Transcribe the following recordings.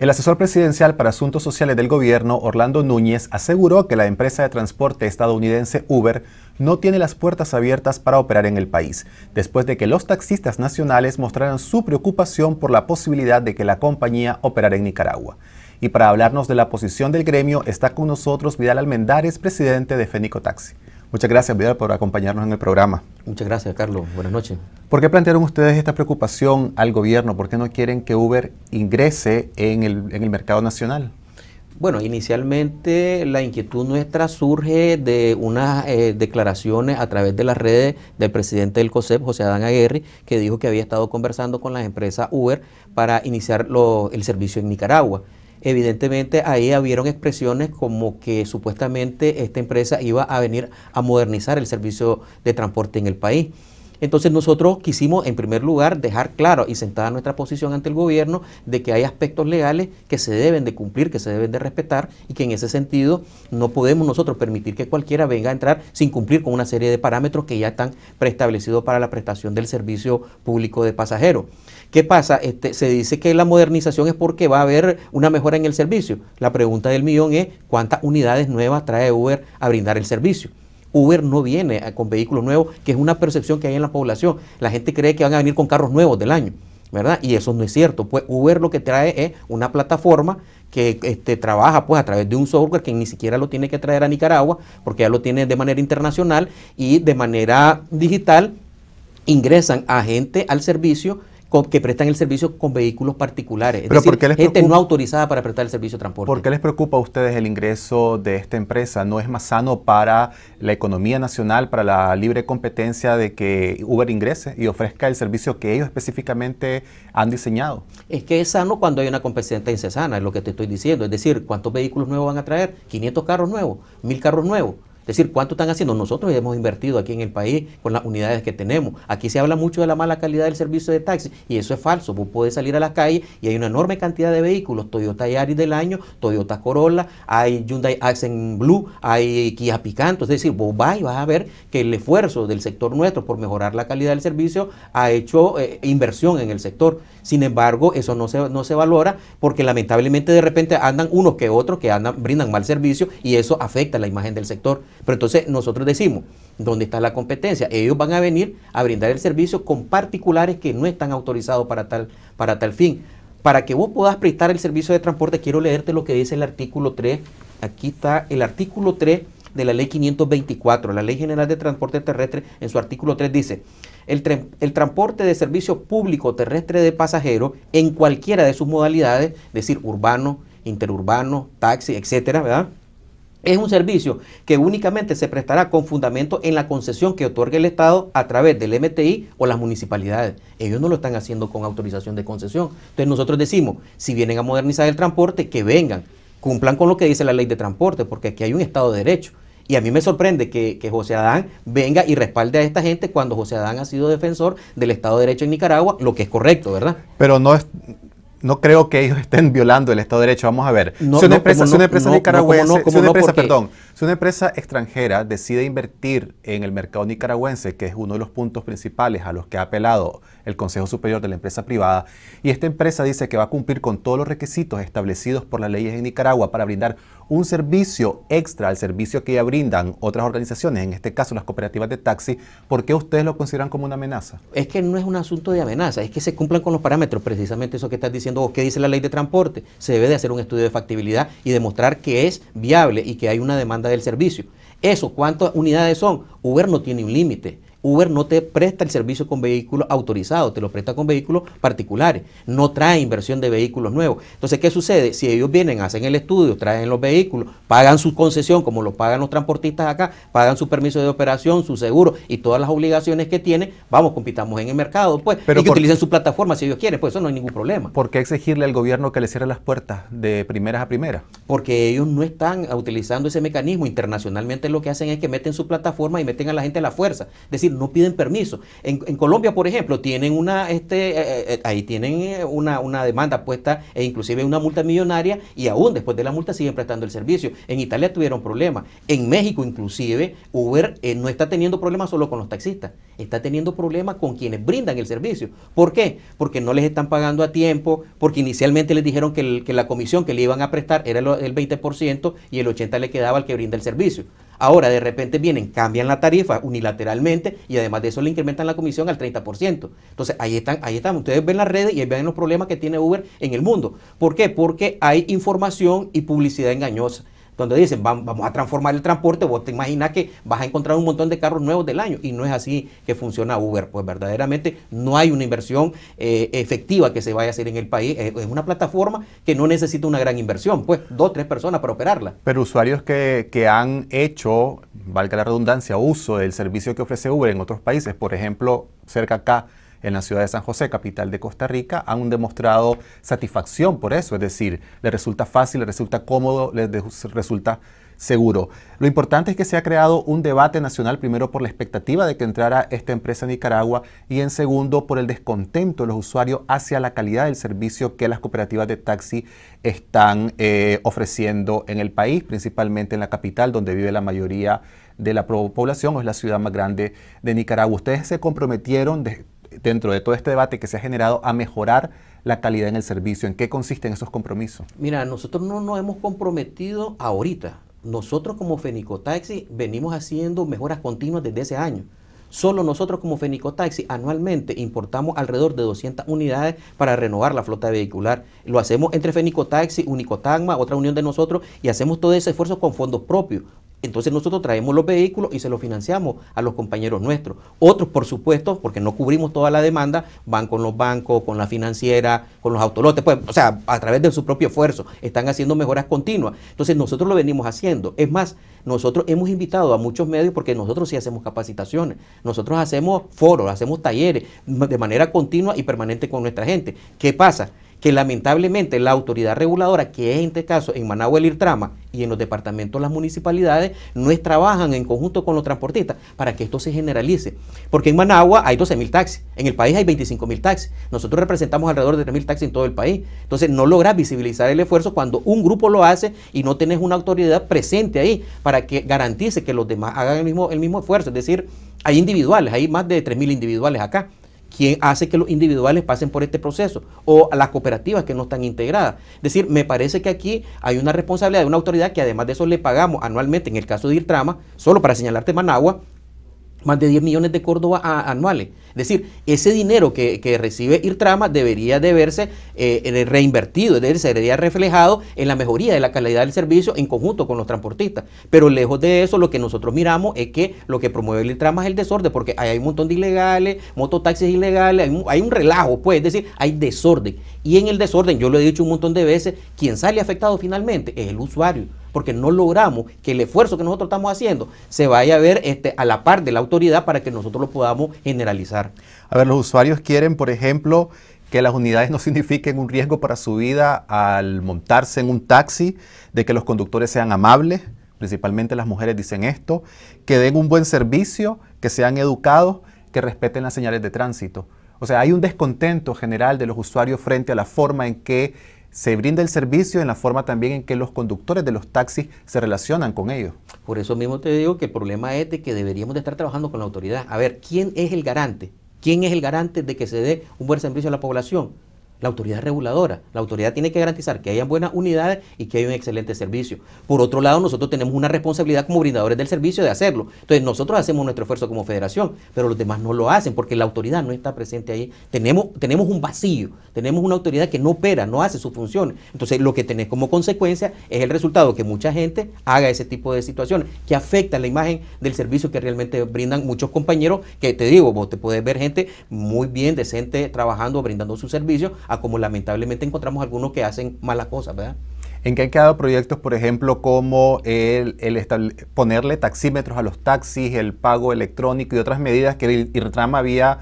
El asesor presidencial para asuntos sociales del gobierno, Orlando Núñez, aseguró que la empresa de transporte estadounidense Uber no tiene las puertas abiertas para operar en el país, después de que los taxistas nacionales mostraran su preocupación por la posibilidad de que la compañía operara en Nicaragua. Y para hablarnos de la posición del gremio está con nosotros Vidal Almendares, presidente de Fénico Taxi. Muchas gracias, Vidal, por acompañarnos en el programa. Muchas gracias, Carlos. Buenas noches. ¿Por qué plantearon ustedes esta preocupación al gobierno? ¿Por qué no quieren que Uber ingrese en el, mercado nacional? Bueno, inicialmente la inquietud nuestra surge de unas eh, declaraciones a través de las redes del presidente del COSEP, José Adán Aguirre, que dijo que había estado conversando con las empresas Uber para iniciar el servicio en Nicaragua evidentemente ahí habieron expresiones como que supuestamente esta empresa iba a venir a modernizar el servicio de transporte en el país. Entonces nosotros quisimos en primer lugar dejar claro y sentada nuestra posición ante el gobierno de que hay aspectos legales que se deben de cumplir, que se deben de respetar y que en ese sentido no podemos nosotros permitir que cualquiera venga a entrar sin cumplir con una serie de parámetros que ya están preestablecidos para la prestación del servicio público de pasajeros. ¿Qué pasa? Este, se dice que la modernización es porque va a haber una mejora en el servicio. La pregunta del millón es cuántas unidades nuevas trae Uber a brindar el servicio. Uber no viene con vehículos nuevos, que es una percepción que hay en la población. La gente cree que van a venir con carros nuevos del año. ¿verdad? Y eso no es cierto. Pues Uber lo que trae es una plataforma que este, trabaja pues a través de un software que ni siquiera lo tiene que traer a Nicaragua, porque ya lo tiene de manera internacional y de manera digital ingresan a gente al servicio que prestan el servicio con vehículos particulares. Es decir, gente no autorizada para prestar el servicio de transporte. ¿Por qué les preocupa a ustedes el ingreso de esta empresa? ¿No es más sano para la economía nacional, para la libre competencia de que Uber ingrese y ofrezca el servicio que ellos específicamente han diseñado? Es que es sano cuando hay una competencia incesana, es lo que te estoy diciendo. Es decir, ¿cuántos vehículos nuevos van a traer? 500 carros nuevos, 1000 carros nuevos. Es decir, ¿cuánto están haciendo? Nosotros hemos invertido aquí en el país con las unidades que tenemos. Aquí se habla mucho de la mala calidad del servicio de taxi y eso es falso. Vos podés salir a la calle y hay una enorme cantidad de vehículos, Toyota Yaris del año, Toyota Corolla, hay Hyundai Accent Blue, hay Kia Picanto. Es decir, vos vas y vas a ver que el esfuerzo del sector nuestro por mejorar la calidad del servicio ha hecho eh, inversión en el sector. Sin embargo, eso no se, no se valora porque lamentablemente de repente andan unos que otros que andan, brindan mal servicio y eso afecta la imagen del sector. Pero entonces nosotros decimos, ¿dónde está la competencia? Ellos van a venir a brindar el servicio con particulares que no están autorizados para tal, fin. Para que vos puedas prestar el servicio de transporte, quiero leerte lo que dice el artículo 3. Aquí está el artículo 3 de la ley 524, la ley general de transporte terrestre, en su artículo 3 dice, el, el, transporte de servicio público terrestre de pasajeros en cualquiera de sus modalidades, es decir, urbano, interurbano, taxi, etcétera, ¿verdad? Es un servicio que únicamente se prestará con fundamento en la concesión que otorgue el Estado a través del MTI o las municipalidades. Ellos no lo están haciendo con autorización de concesión. Entonces nosotros decimos, si vienen a modernizar el transporte, que vengan, cumplan con lo que dice la ley de transporte, porque aquí hay un Estado de Derecho. Y a mí me sorprende que, que José Adán venga y respalde a esta gente cuando José Adán ha sido defensor del Estado de Derecho en Nicaragua, lo que es correcto, ¿verdad? Pero no es, no creo que ellos estén violando el Estado de Derecho. Vamos a ver. si una empresa, nicaragüense, si una empresa extranjera decide invertir en el mercado nicaragüense, que es uno de los puntos principales a los que ha apelado el Consejo Superior de la Empresa Privada, y esta empresa dice que va a cumplir con todos los requisitos establecidos por las leyes en Nicaragua para brindar un servicio extra al servicio que ya brindan otras organizaciones, en este caso las cooperativas de taxi, ¿por qué ustedes lo consideran como una amenaza? Es que no es un asunto de amenaza, es que se cumplan con los parámetros, precisamente eso que estás diciendo vos, que dice la ley de transporte. Se debe de hacer un estudio de factibilidad y demostrar que es viable y que hay una demanda del servicio. Eso, ¿cuántas unidades son? Uber no tiene un límite. Uber no te presta el servicio con vehículos autorizados, te lo presta con vehículos particulares, no trae inversión de vehículos nuevos. Entonces, ¿qué sucede? Si ellos vienen, hacen el estudio, traen los vehículos, pagan su concesión, como lo pagan los transportistas acá, pagan su permiso de operación, su seguro y todas las obligaciones que tienen, vamos, compitamos en el mercado, pues, Pero y que utilicen su plataforma si ellos quieren, pues eso no hay ningún problema. ¿Por qué exigirle al gobierno que le cierre las puertas de primeras a primeras? Porque ellos no están utilizando ese mecanismo. Internacionalmente lo que hacen es que meten su plataforma y meten a la gente a la fuerza. decir, no piden permiso. En, Colombia, por ejemplo, tienen una, este, eh, eh, eh, ahí tienen una, demanda puesta e inclusive una multa millonaria y aún después de la multa siguen prestando el servicio. En Italia tuvieron problemas. En México, inclusive, Uber no está teniendo problemas solo con los taxistas, está teniendo problemas con quienes brindan el servicio. ¿Por qué? Porque no les están pagando a tiempo, porque inicialmente les dijeron que, la comisión que le iban a prestar era el 20% y el 80% le quedaba al que brinda el servicio. Ahora de repente vienen, cambian la tarifa unilateralmente y además de eso le incrementan la comisión al 30%. Entonces ahí están, ahí están. Ustedes ven las redes y ahí ven los problemas que tiene Uber en el mundo. ¿Por qué? Porque hay información y publicidad engañosa donde dicen vamos a transformar el transporte, vos te imaginas que vas a encontrar un montón de carros nuevos del año y no es así que funciona Uber, pues verdaderamente no hay una inversión eh, efectiva que se vaya a hacer en el país, eh, es una plataforma que no necesita una gran inversión, pues dos, tres personas para operarla. Pero usuarios que, que han hecho, valga la redundancia, uso del servicio que ofrece Uber en otros países, por ejemplo, cerca acá en la ciudad de San José, capital de Costa Rica, han demostrado satisfacción por eso, es decir, les resulta fácil, les resulta cómodo, les resulta seguro. Lo importante es que se ha creado un debate nacional, primero por la expectativa de que entrara esta empresa a Nicaragua y en segundo por el descontento de los usuarios hacia la calidad del servicio que las cooperativas de taxi están eh, ofreciendo en el país, principalmente en la capital donde vive la mayoría de la población, o es la ciudad más grande de Nicaragua. Ustedes se comprometieron dentro de todo este debate que se ha generado a mejorar la calidad en el servicio? ¿En qué consisten esos compromisos? Mira, nosotros no nos hemos comprometido ahorita. Nosotros como Fenicotaxi venimos haciendo mejoras continuas desde ese año. Solo nosotros como Fenicotaxi anualmente importamos alrededor de 200 unidades para renovar la flota vehicular. Lo hacemos entre Fenicotaxi, Unicotagma, otra unión de nosotros y hacemos todo ese esfuerzo con fondos propios entonces nosotros traemos los vehículos y se los financiamos a los compañeros nuestros. Otros, por supuesto, porque no cubrimos toda la demanda, van con los bancos, con la financiera, con los autolotes, pues, o sea, a través de su propio esfuerzo, están haciendo mejoras continuas. Entonces nosotros lo venimos haciendo. Es más, nosotros hemos invitado a muchos medios porque nosotros sí hacemos capacitaciones, nosotros hacemos foros, hacemos talleres de manera continua y permanente con nuestra gente. ¿Qué pasa? que lamentablemente la autoridad reguladora, que es en este caso en Managua el IRTRAMA y en los departamentos, las municipalidades, no trabajan en conjunto con los transportistas para que esto se generalice. Porque en Managua hay 12.000 taxis, en el país hay 25.000 mil taxis, nosotros representamos alrededor de 3.000 mil taxis en todo el país. Entonces no logras visibilizar el esfuerzo cuando un grupo lo hace y no tenés una autoridad presente ahí para que garantice que los demás hagan el mismo, el mismo esfuerzo. Es decir, hay individuales, hay más de 3.000 mil individuales acá. ¿Quién hace que los individuales pasen por este proceso o las cooperativas que no están integradas. Es decir, me parece que aquí hay una responsabilidad de una autoridad que además de eso le pagamos anualmente, en el caso de IRTRAMA, solo para señalarte Managua, más de 10 millones de Córdoba anuales. Es decir, ese dinero que, que recibe IRTRAMA debería de verse eh, reinvertido, es decir, reflejado en la mejoría de la calidad del servicio en conjunto con los transportistas. Pero lejos de eso, lo que nosotros miramos es que lo que promueve el IRTRAMA es el desorden, porque hay, hay un montón de ilegales, mototaxis ilegales, hay un, hay un relajo, pues, es decir, hay desorden. Y en el desorden, yo lo he dicho un montón de veces, quien sale afectado finalmente es el usuario porque no logramos que el esfuerzo que nosotros estamos haciendo se vaya a ver este, a la par de la autoridad para que nosotros lo podamos generalizar. A ver, los usuarios quieren, por ejemplo, que las unidades no signifiquen un riesgo para su vida al montarse en un taxi, de que los conductores sean amables, principalmente las mujeres dicen esto, que den un buen servicio, que sean educados, que respeten las señales de tránsito. O sea, hay un descontento general de los usuarios frente a la forma en que se brinda el servicio en la forma también en que los conductores de los taxis se relacionan con ellos. Por eso mismo te digo que el problema es de que deberíamos de estar trabajando con la autoridad. A ver, ¿quién es el garante? ¿Quién es el garante de que se dé un buen servicio a la población? la autoridad reguladora. La autoridad tiene que garantizar que hayan buenas unidades y que haya un excelente servicio. Por otro lado, nosotros tenemos una responsabilidad como brindadores del servicio de hacerlo. Entonces, nosotros hacemos nuestro esfuerzo como federación, pero los demás no lo hacen porque la autoridad no está presente ahí. Tenemos, tenemos un vacío, tenemos una autoridad que no opera, no hace sus funciones. Entonces, lo que tenés como consecuencia es el resultado que mucha gente haga ese tipo de situaciones que afecta la imagen del servicio que realmente brindan muchos compañeros que te digo, vos te puedes ver gente muy bien, decente, trabajando, brindando su servicio a como lamentablemente encontramos algunos que hacen malas cosas, ¿verdad? ¿En qué han quedado proyectos, por ejemplo, como el, ponerle taxímetros a los taxis, el pago electrónico y otras medidas que el IRTRAM había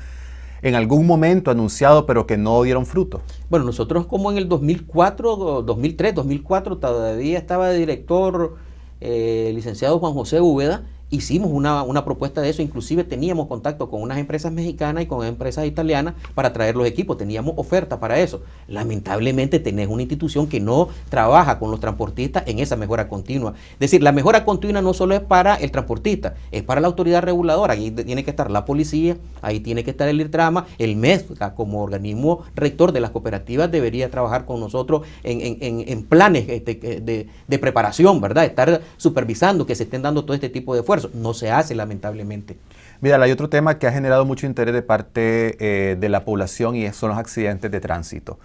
en algún momento anunciado, pero que no dieron fruto? Bueno, nosotros como en el 2004, 2003, 2004, todavía estaba de director eh, licenciado Juan José Búveda, hicimos una, propuesta de eso, inclusive teníamos contacto con unas empresas mexicanas y con empresas italianas para traer los equipos, teníamos oferta para eso. Lamentablemente tenés una institución que no trabaja con los transportistas en esa mejora continua. Es decir, la mejora continua no solo es para el transportista, es para la autoridad reguladora, ahí tiene que estar la policía, ahí tiene que estar el IRTRAMA, el MES, como organismo rector de las cooperativas debería trabajar con nosotros en, en, en planes este, de, de, preparación, ¿verdad? Estar supervisando que se estén dando todo este tipo de fuerzas. Eso No se hace, lamentablemente. Mira, hay otro tema que ha generado mucho interés de parte eh, de la población y son los accidentes de tránsito.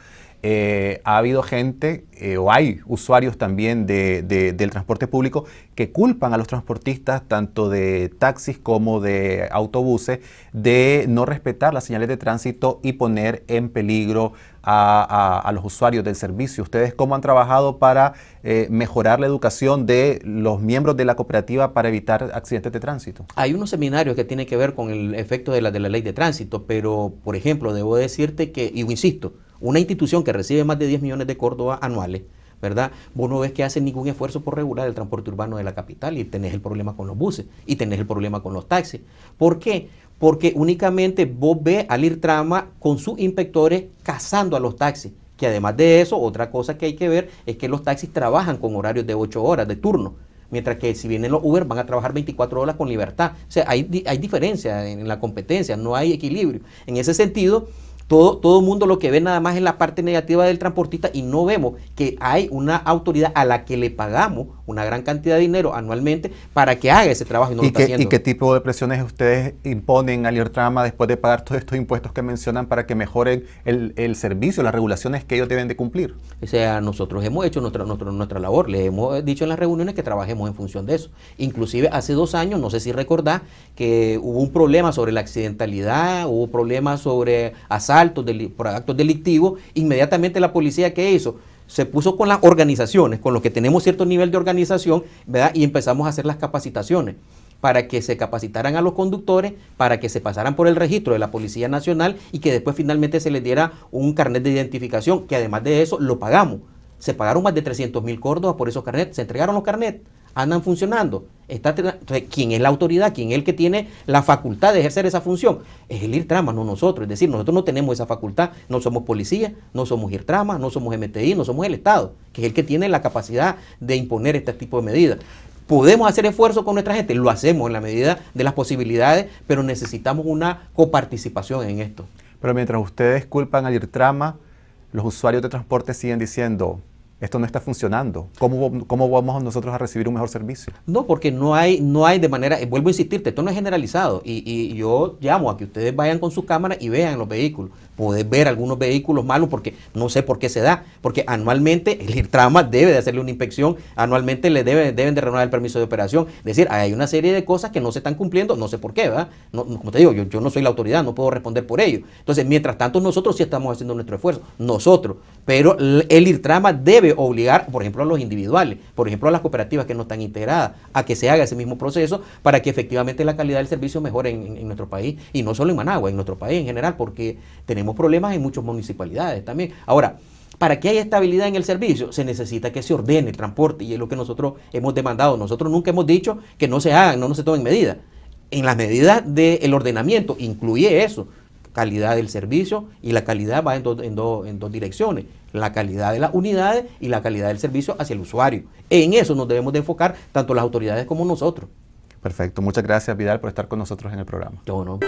Eh, ha habido gente eh, o hay usuarios también de, del transporte público que culpan a los transportistas, tanto de taxis como de autobuses, de no respetar las señales de tránsito y poner en peligro a, los usuarios del servicio. ¿Ustedes cómo han trabajado para eh, mejorar la educación de los miembros de la cooperativa para evitar accidentes de tránsito? Hay unos seminarios que tienen que ver con el efecto de la, de la ley de tránsito, pero, por ejemplo, debo decirte que, y insisto, una institución que recibe más de 10 millones de Córdoba anuales, ¿verdad? Vos no ves que hace ningún esfuerzo por regular el transporte urbano de la capital y tenés el problema con los buses y tenés el problema con los taxis. ¿Por qué? Porque únicamente vos ves al ir trama con sus inspectores cazando a los taxis. Que además de eso, otra cosa que hay que ver es que los taxis trabajan con horarios de 8 horas de turno. Mientras que si vienen los Uber van a trabajar 24 horas con libertad. O sea, hay, hay diferencia en la competencia, no hay equilibrio. En ese sentido, todo, el mundo lo que ve nada más es la parte negativa del transportista y no vemos que hay una autoridad a la que le pagamos una gran cantidad de dinero anualmente para que haga ese trabajo y no qué, está haciendo. ¿Y qué tipo de presiones ustedes imponen al IRTRAMA después de pagar todos estos impuestos que mencionan para que mejoren el, servicio, las regulaciones que ellos deben de cumplir? O sea, nosotros hemos hecho nuestra, nuestra, labor, le hemos dicho en las reuniones que trabajemos en función de eso. Inclusive hace dos años, no sé si recordás, que hubo un problema sobre la accidentalidad, hubo problemas sobre asalto por actos delictivos, inmediatamente la policía, ¿qué hizo? se puso con las organizaciones, con los que tenemos cierto nivel de organización, ¿verdad? Y empezamos a hacer las capacitaciones para que se capacitaran a los conductores, para que se pasaran por el registro de la Policía Nacional y que después finalmente se les diera un carnet de identificación, que además de eso lo pagamos. Se pagaron más de 300 mil córdobas por esos carnets, se entregaron los carnets, andan funcionando. Está, quién es la autoridad, ¿Quién es el que tiene la facultad de ejercer esa función, es el IRTRAMA, no nosotros. Es decir, nosotros no tenemos esa facultad, no somos policía, no somos IRTRAMA, no somos MTI, no somos el Estado, que es el que tiene la capacidad de imponer este tipo de medidas. ¿Podemos hacer esfuerzo con nuestra gente? Lo hacemos en la medida de las posibilidades, pero necesitamos una coparticipación en esto. Pero mientras ustedes culpan al IRTRAMA, los usuarios de transporte siguen diciendo, esto no está funcionando. ¿Cómo, ¿Cómo, vamos nosotros a recibir un mejor servicio? No, porque no hay, no hay de manera, eh, vuelvo a insistirte, esto no es generalizado. Y, yo llamo a que ustedes vayan con sus cámaras y vean los vehículos. poder ver algunos vehículos malos porque no sé por qué se da. Porque anualmente el IRTRAMA debe de hacerle una inspección, anualmente le debe, deben de renovar el permiso de operación. Es decir, hay una serie de cosas que no se están cumpliendo, no sé por qué, ¿verdad? como te digo, yo, yo no soy la autoridad, no puedo responder por ello. Entonces, mientras tanto, nosotros sí estamos haciendo nuestro esfuerzo, nosotros. Pero el IRTRAMA debe obligar, por ejemplo, a los individuales, por ejemplo, a las cooperativas que no están integradas, a que se haga ese mismo proceso para que efectivamente la calidad del servicio mejore en, nuestro país y no solo en Managua, en nuestro país en general, porque tenemos problemas en muchas municipalidades también. Ahora, para que haya estabilidad en el servicio, se necesita que se ordene el transporte y es lo que nosotros hemos demandado. Nosotros nunca hemos dicho que no se hagan, no, no se tomen medidas. En las medidas del ordenamiento incluye eso, calidad del servicio y la calidad va en, en dos direcciones la calidad de las unidades y la calidad del servicio hacia el usuario. En eso nos debemos de enfocar tanto las autoridades como nosotros. Perfecto, muchas gracias Vidal por estar con nosotros en el programa. Yo no.